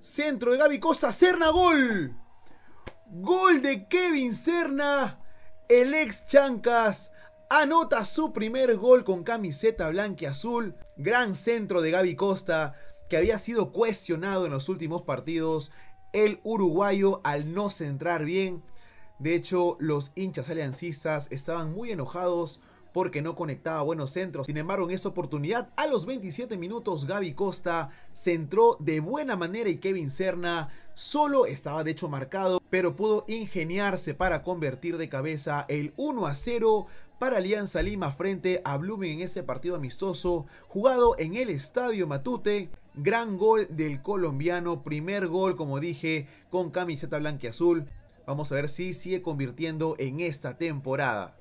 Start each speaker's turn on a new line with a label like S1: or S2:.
S1: Centro de Gaby Costa, Serna, gol. Gol de Kevin Serna, el ex Chancas. Anota su primer gol con camiseta blanca azul. Gran centro de Gaby Costa, que había sido cuestionado en los últimos partidos. El uruguayo al no centrar bien. De hecho, los hinchas aliancistas estaban muy enojados porque no conectaba buenos centros. Sin embargo, en esa oportunidad, a los 27 minutos, Gaby Costa centró de buena manera y Kevin Serna solo estaba de hecho marcado, pero pudo ingeniarse para convertir de cabeza el 1 a 0 para Alianza Lima frente a Blumen en ese partido amistoso jugado en el Estadio Matute. Gran gol del colombiano, primer gol, como dije, con camiseta blanca y azul. Vamos a ver si sigue convirtiendo en esta temporada.